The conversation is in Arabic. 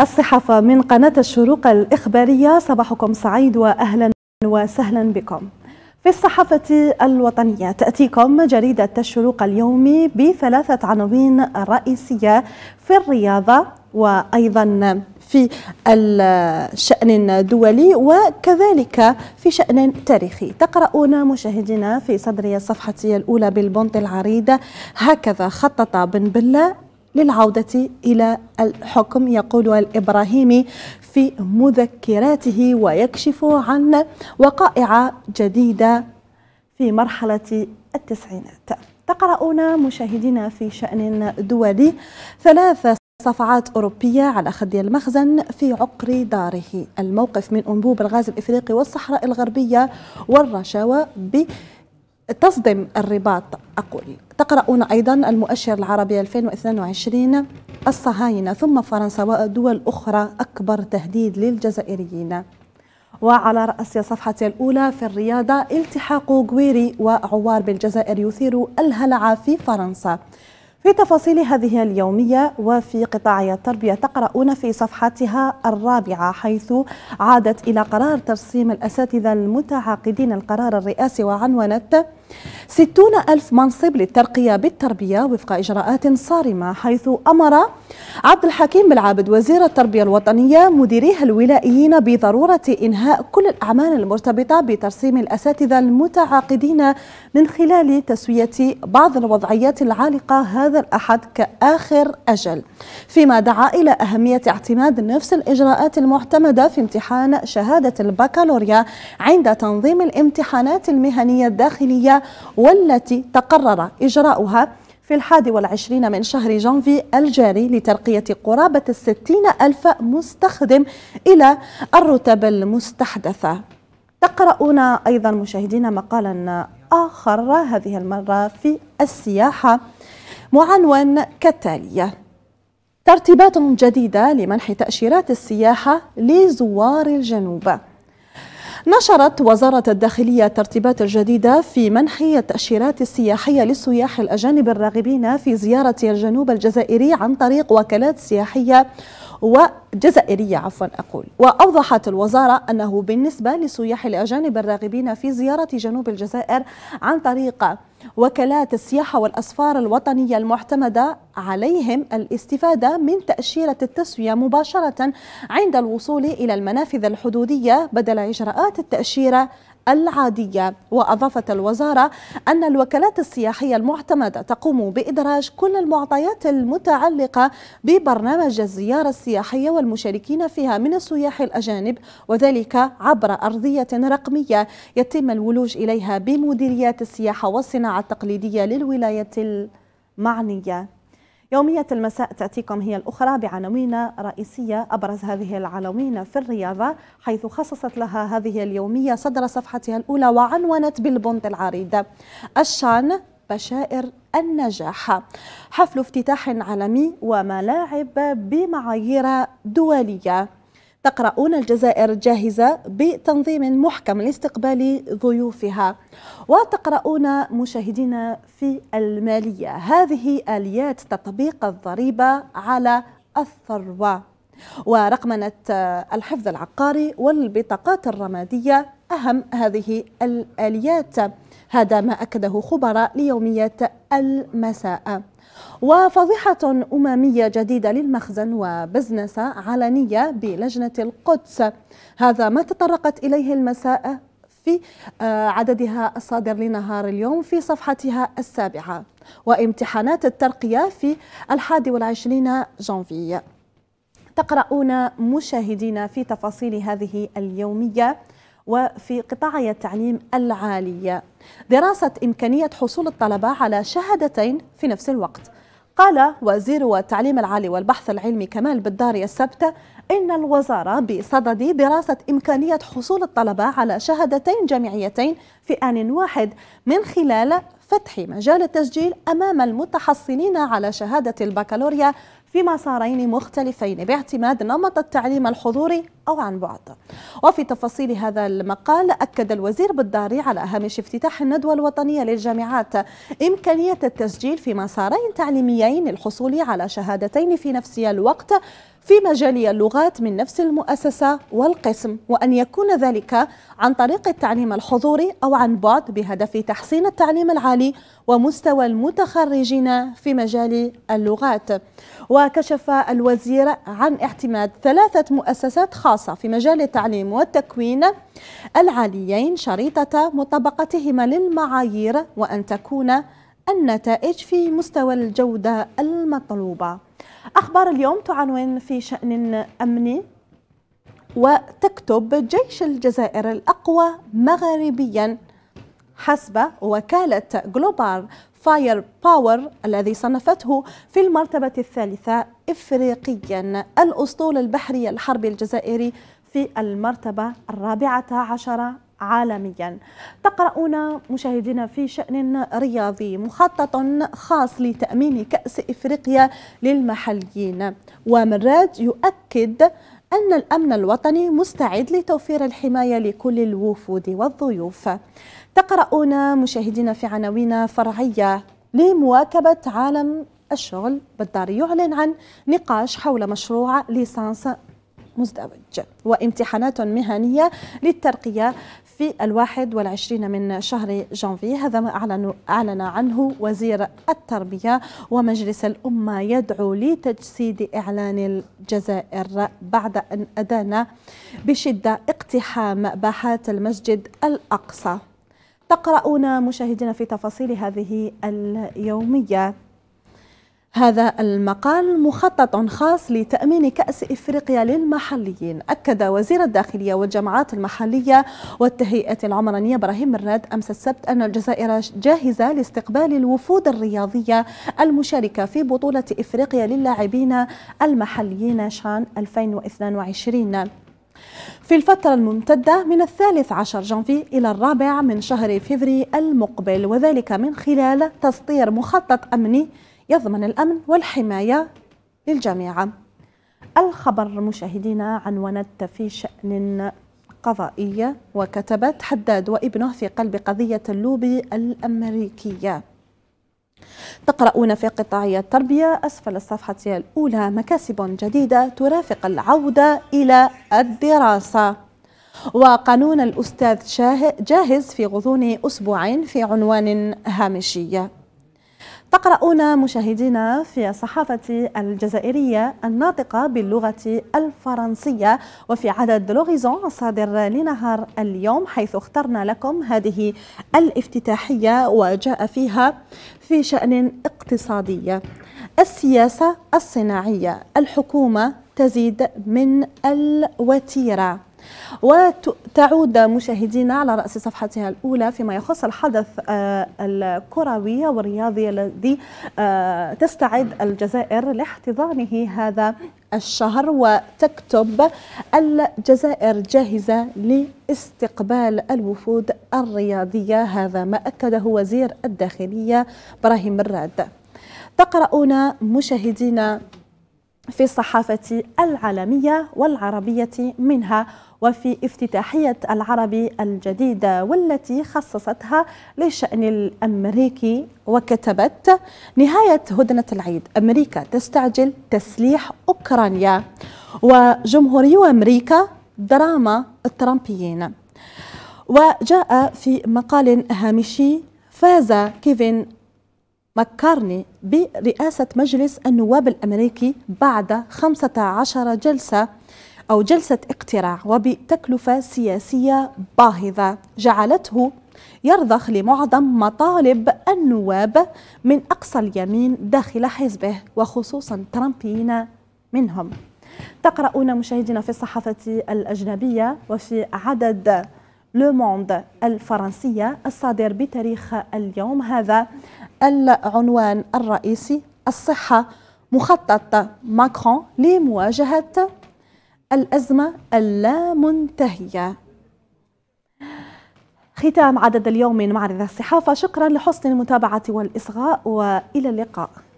الصحافة من قناة الشروق الإخبارية صباحكم سعيد وأهلا وسهلا بكم في الصحافة الوطنية تأتيكم جريدة الشروق اليومي بثلاثة عناوين رئيسية في الرياضة وأيضا في الشأن الدولي وكذلك في شأن تاريخي تقرؤون مشاهدينا في صدر الصفحة الأولى بالبنط العريض هكذا خطط بن بلة للعودة إلى الحكم يقول الإبراهيمي في مذكراته ويكشف عن وقائع جديدة في مرحلة التسعينات تقرؤون مشاهدينا في شأن دولي ثلاث صفعات أوروبية على خد المخزن في عقر داره الموقف من أنبوب الغاز الإفريقي والصحراء الغربية والرشاوى ب تصدم الرباط أقول تقرؤون أيضا المؤشر العربي 2022 الصهاينة ثم فرنسا ودول أخرى أكبر تهديد للجزائريين وعلى رأس صفحتي الأولى في الرياضة التحاق غويري وعوار بالجزائر يثير الهلع في فرنسا في تفاصيل هذه اليومية وفي قطاع التربية تقرؤون في صفحتها الرابعة حيث عادت إلى قرار ترسيم الأساتذة المتعاقدين القرار الرئاسي وعنونت ستون ألف منصب للترقية بالتربية وفق إجراءات صارمة حيث أمر عبد الحكيم بالعابد وزير التربية الوطنية مديريها الولائيين بضرورة إنهاء كل الأعمال المرتبطة بترسيم الأساتذة المتعاقدين من خلال تسوية بعض الوضعيات العالقة هذا الأحد كآخر أجل فيما دعا إلى أهمية اعتماد نفس الإجراءات المعتمدة في امتحان شهادة البكالوريا عند تنظيم الامتحانات المهنية الداخلية والتي تقرر إجراؤها في الحادي والعشرين من شهر جانفي الجاري لترقية قرابة الستين ألف مستخدم إلى الرتب المستحدثة تقرؤون أيضا مشاهدينا مقالا آخر هذه المرة في السياحة معنون كالتالي ترتيبات جديدة لمنح تأشيرات السياحة لزوار الجنوب نشرت وزارة الداخلية الترتيبات الجديدة في منح التأشيرات السياحية للسياح الأجانب الراغبين في زيارة الجنوب الجزائري عن طريق وكالات سياحية و الجزائرية عفوا أقول وأوضحت الوزارة أنه بالنسبة لسياح الأجانب الراغبين في زيارة جنوب الجزائر عن طريق وكالات السياحة والأسفار الوطنية المعتمدة عليهم الاستفادة من تأشيرة التسوية مباشرة عند الوصول إلى المنافذ الحدودية بدل إجراءات التأشيرة العادية وأضافت الوزارة أن الوكالات السياحية المعتمدة تقوم بإدراج كل المعطيات المتعلقة ببرنامج الزيارة السياحية والمشاركين فيها من السياح الأجانب وذلك عبر أرضية رقمية يتم الولوج إليها بمديريات السياحة والصناعة التقليدية للولاية المعنية يومية المساء تأتيكم هي الأخرى بعناوين رئيسية أبرز هذه العناوين في الرياضة حيث خصصت لها هذه اليومية صدر صفحتها الأولى وعنونت بالبنط العريض الشان بشائر النجاح حفل افتتاح عالمي وملاعب بمعايير دولية تقرؤون الجزائر جاهزة بتنظيم محكم لاستقبال ضيوفها وتقرؤون مشاهدينا في المالية هذه آليات تطبيق الضريبة على الثروة ورقمنة الحفظ العقاري والبطاقات الرمادية أهم هذه الآليات هذا ما أكده خبراء ليوميات المساء وفضيحة أممية جديدة للمخزن وبزنس علنية بلجنة القدس هذا ما تطرقت إليه المساء في آه، عددها الصادر لنهار اليوم في صفحتها السابعة وامتحانات الترقية في الحادي والعشرين جانفي تقرؤون مشاهدينا في تفاصيل هذه اليومية وفي قطاعي التعليم العالية دراسة إمكانية حصول الطلبة على شهادتين في نفس الوقت قال وزير التعليم العالي والبحث العلمي كمال بالداري السبت إن الوزارة بصدد دراسة إمكانية حصول الطلبة على شهادتين جامعيتين في آن واحد من خلال فتح مجال التسجيل أمام المتحصلين على شهادة البكالوريا في مسارين مختلفين باعتماد نمط التعليم الحضوري أو عن بعد وفي تفاصيل هذا المقال أكد الوزير بالداري على هامش افتتاح الندوة الوطنية للجامعات إمكانية التسجيل في مسارين تعليميين للحصول على شهادتين في نفس الوقت في مجالي اللغات من نفس المؤسسة والقسم وأن يكون ذلك عن طريق التعليم الحضوري أو عن بعد بهدف تحسين التعليم العالي ومستوى المتخرجين في مجال اللغات وكشف الوزير عن اعتماد ثلاثة مؤسسات خاصة في مجال التعليم والتكوين العاليين شريطة مطابقتهما للمعايير وأن تكون النتائج في مستوى الجودة المطلوبة أخبار اليوم تعنون في شأن أمني وتكتب جيش الجزائر الأقوى مغربيا حسب وكالة جلوبال فاير باور الذي صنفته في المرتبة الثالثة إفريقيا الأسطول البحري الحربي الجزائري في المرتبة الرابعة عشرة عالميا تقرؤون مشاهدينا في شأن رياضي مخطط خاص لتأمين كأس إفريقيا للمحليين ومراد يؤكد أن الأمن الوطني مستعد لتوفير الحماية لكل الوفود والضيوف تقرؤون مشاهدينا في عناوين فرعية لمواكبة عالم الشغل بالدار يعلن عن نقاش حول مشروع ليسانس مزدوج وامتحانات مهنية للترقية في الواحد والعشرين من شهر جانفي هذا ما أعلن, أعلن عنه وزير التربية ومجلس الأمة يدعو لتجسيد إعلان الجزائر بعد أن أدان بشدة اقتحام باحات المسجد الأقصى تقرؤون مشاهدينا في تفاصيل هذه اليومية هذا المقال مخطط خاص لتأمين كأس إفريقيا للمحليين أكد وزير الداخلية والجماعات المحلية والتهيئة العمرانية إبراهيم الراد أمس السبت أن الجزائر جاهزة لاستقبال الوفود الرياضية المشاركة في بطولة إفريقيا للاعبين المحليين شان 2022 في الفترة الممتدة من الثالث عشر جانفي إلى الرابع من شهر فيفري المقبل وذلك من خلال تسطير مخطط أمني يضمن الأمن والحماية للجميع الخبر مشاهدينا عنونت في شأن قضائية وكتبت حداد وابنه في قلب قضية اللوبي الأمريكية تقرؤون في قطاع التربية أسفل الصفحة الأولى مكاسب جديدة ترافق العودة إلى الدراسة وقانون الأستاذ جاهز في غضون أسبوعين في عنوان هامشية تقرؤون مشاهدينا في الصحافة الجزائرية الناطقة باللغة الفرنسية وفي عدد لوغيزون الصادر لنهار اليوم حيث اخترنا لكم هذه الافتتاحية وجاء فيها في شأن اقتصادي السياسة الصناعية الحكومة تزيد من الوتيرة وتعود مشاهدينا على رأس صفحتها الأولى فيما يخص الحدث آه، الكروي والرياضي الذي آه، تستعد الجزائر لاحتضانه هذا الشهر وتكتب الجزائر جاهزة لاستقبال الوفود الرياضية هذا ما أكده وزير الداخلية براهيم الراد تقرؤون مشاهدينا في الصحافة العالمية والعربية منها وفي افتتاحية العربي الجديدة والتي خصصتها للشأن الأمريكي وكتبت نهاية هدنة العيد أمريكا تستعجل تسليح أوكرانيا وجمهوري أمريكا دراما الترامبيين وجاء في مقال هامشي فاز كيفن مكارني برئاسة مجلس النواب الأمريكي بعد 15 جلسة أو جلسة اقتراع وبتكلفة سياسية باهظة جعلته يرضخ لمعظم مطالب النواب من أقصى اليمين داخل حزبه وخصوصا ترامبيين منهم تقرؤون مشاهدينا في الصحافة الأجنبية وفي عدد لو الفرنسية الصادر بتاريخ اليوم هذا العنوان الرئيسي الصحة مخطط ماكرون لمواجهة الأزمة اللامنتهية ختام عدد اليوم من معرض الصحافة شكرا لحسن المتابعة والإصغاء وإلى اللقاء